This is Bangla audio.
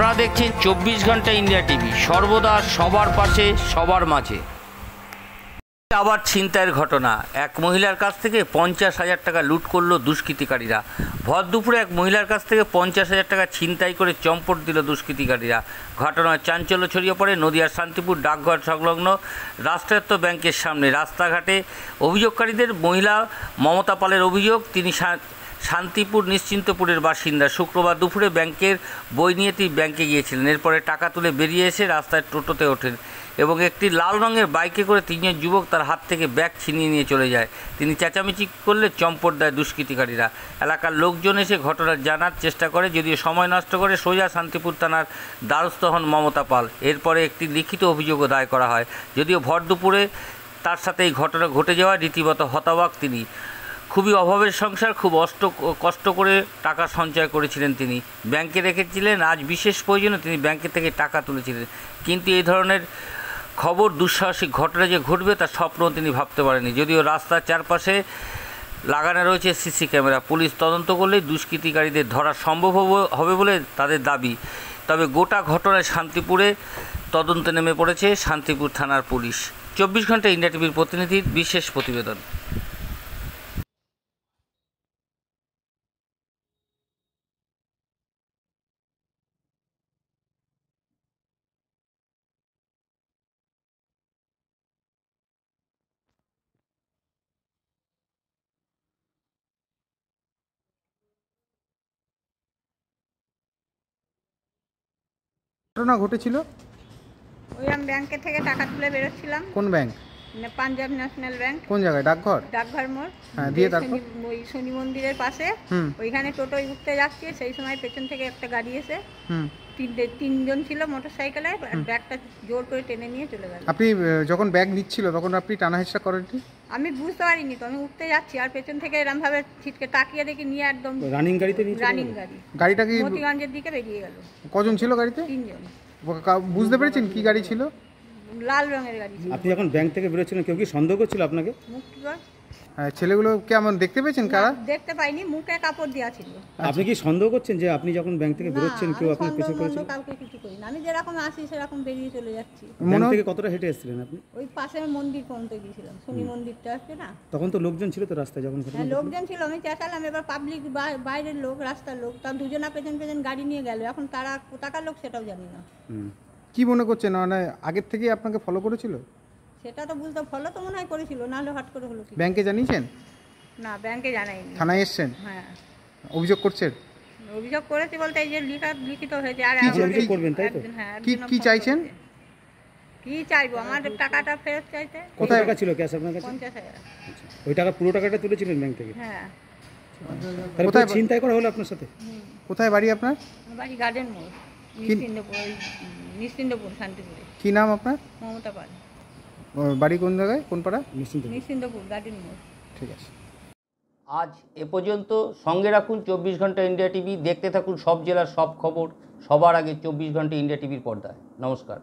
আপনারা দেখছেন চব্বিশ ঘন্টা ইন্ডিয়া টিভি সর্বদা সবার পাশে সবার মাঝে আবার ছিনতাইয়ের ঘটনা এক মহিলার কাছ থেকে পঞ্চাশ হাজার টাকা লুট করলো দুষ্কৃতিকারীরা ভর দুপুরে এক মহিলার কাছ থেকে পঞ্চাশ হাজার টাকা ছিনতাই করে চম্পট দিল দুষ্কৃতিকারীরা ঘটনায় চাঞ্চল্য ছড়িয়ে পড়ে নদিয়ার শান্তিপুর ডাকঘর সংলগ্ন রাষ্ট্রায়ত্ত ব্যাংকের সামনে রাস্তাঘাটে অভিযোগকারীদের মহিলা মমতা পালের অভিযোগ তিনি শান্তিপুর নিশ্চিন্তপুরের বাসিন্দা শুক্রবার দুপুরে ব্যাংকের বই নিয়ে তিনি ব্যাংকে গিয়েছিলেন এরপরে টাকা তুলে বেরিয়ে এসে রাস্তায় টোটোতে ওঠেন এবং একটি লাল রঙের বাইকে করে তিনজন যুবক তার হাত থেকে ব্যাগ ছিনিয়ে নিয়ে চলে যায় তিনি চেঁচামেচি করলে চম্পট দেয় দুষ্কৃতিকারীরা এলাকার লোকজন এসে ঘটনা জানার চেষ্টা করে যদিও সময় নষ্ট করে সোজা শান্তিপুর থানার দ্বারস্থ হন মমতা পাল এরপরে একটি লিখিত অভিযোগও দায় করা হয় যদিও ভর দুপুরে তার সাথে এই ঘটনা ঘটে যাওয়া রীতিমতো হতাবাক তিনি খুবই অভাবের সংসার খুব অষ্ট কষ্ট করে টাকা সঞ্চয় করেছিলেন তিনি ব্যাংকে রেখেছিলেন আজ বিশেষ প্রয়োজনে তিনি ব্যাংকে থেকে টাকা তুলেছিলেন কিন্তু এই ধরনের খবর দুঃসাহসিক ঘটনা যে ঘটবে তার স্বপ্ন তিনি ভাবতে পারেনি যদিও রাস্তার চারপাশে লাগানো রয়েছে সিসি ক্যামেরা পুলিশ তদন্ত করলে দুষ্কৃতিকারীদের ধরা সম্ভব হবে বলে তাদের দাবি তবে গোটা ঘটনায় শান্তিপুরে তদন্তে নেমে পড়েছে শান্তিপুর থানার পুলিশ চব্বিশ ঘন্টা ইন্ডিয়া টিভির প্রতিনিধির বিশেষ প্রতিবেদন ঘটনা ঘটেছিল ওই আমি ব্যাংকে থেকে টাকা তুলে বেরোচ্ছিলাম কোন ব্যাংক মানে পাঞ্জাব ন্যাশনাল ব্যাংক কোন জায়গায় ডাকঘর ডাকঘর মোড় হ্যাঁ দিয়ে তারপর ওই শনি মন্দিরের পাশে ওইখানে টোটোয় উঠতে যাচ্ছে সেই সময় পেছন থেকে একটা গাড়ি এসে হুম তিনটে তিনজন ছিল মোটর সাইকেলে ব্যাগটা জোর করে টেনে নিয়ে চলে গেল আপনি যখন ব্যাগ নিচ্ছিল তখন আপনি টানা করেন করেননি আমি বুঝতে পারিনি তো আমি উঠতে যাচ্ছি আর পেছন থেকে এরকম ভাবে ছিটকে তাকিয়ে দেখি নিয়ে একদম রানিং গাড়িতে নিয়ে রানিং গাড়ি গাড়িটা কি মতিগঞ্জের দিকে বেরিয়ে গেল কজন ছিল গাড়িতে তিনজন বুঝতে পেরেছেন কি গাড়ি ছিল লাল রঙের গাড়ি আপনি যখন ব্যাংক থেকে বেরোচ্ছিলেন কেউ কি সন্দেহ করছিল আপনাকে মুক্তিগঞ্জ ছেলেগুলো কেমন দেখতে পেয়েছেন কারা দেখতে পাইনি মুখে কাপড় দেওয়া ছিল আপনি কি সন্দেহ করছেন যে আপনি যখন ব্যাংক থেকে বেরোচ্ছেন কেউ আপনার পিছু করেছিল কাউকে কিছু করি না আমি যেরকম আসি সেরকম বেরিয়ে চলে যাচ্ছি মনে থেকে কতটা হেঁটে এসেছিলেন আপনি ওই পাশে মন্দির পর্যন্ত গিয়েছিলাম শনি মন্দিরটা আছে না তখন তো লোকজন ছিল তো রাস্তায় যখন হ্যাঁ লোকজন ছিল আমি চেঁচালাম এবার পাবলিক বাইরের লোক রাস্তার লোক তার দুজনা পেছন পেছন গাড়ি নিয়ে গেল এখন তারা কোথাকার লোক সেটাও জানি না কি মনে করছেন মানে আগের থেকেই আপনাকে ফলো করেছিল সেটা তো বুঝতে ফলো তো মনে হয় করেছিল নাহলে হট করে হলো কি ব্যাংকে জানিয়েছেন না ব্যাংকে জানাইনি থানায় এসছেন হ্যাঁ অভিযোগ করছেন অভিযোগ করেছি বলতে এই যে লিখা লিখিত হয়েছে আর অভিযোগ করবেন তাই তো হ্যাঁ, কি কি চাইছেন কি চাইবো আমার টাকাটা ফেরত চাইতে কোথায় টাকা ছিল ক্যাশ আপনার কাছে 50000 আচ্ছা। ওই টাকা পুরো টাকাটা তুলেছিলেন ব্যাংক থেকে হ্যাঁ কোথায় চিন্তাই করা হলো আপনার সাথে কোথায় বাড়ি আপনার বাড়ি গার্ডেন মোড় নিশ্চিন্দপুর নিশ্চিন্দপুর শান্তিপুরে কি নাম আপনার মমতা পাল বাড়ি কোন জায়গায় কোন পাড়া ঠিক আছে আজ এ পর্যন্ত সঙ্গে রাখুন চব্বিশ ঘন্টা ইন্ডিয়া টিভি দেখতে থাকুন সব জেলার সব খবর সবার আগে চব্বিশ ঘন্টা ইন্ডিয়া টিভির পর্দায় নমস্কার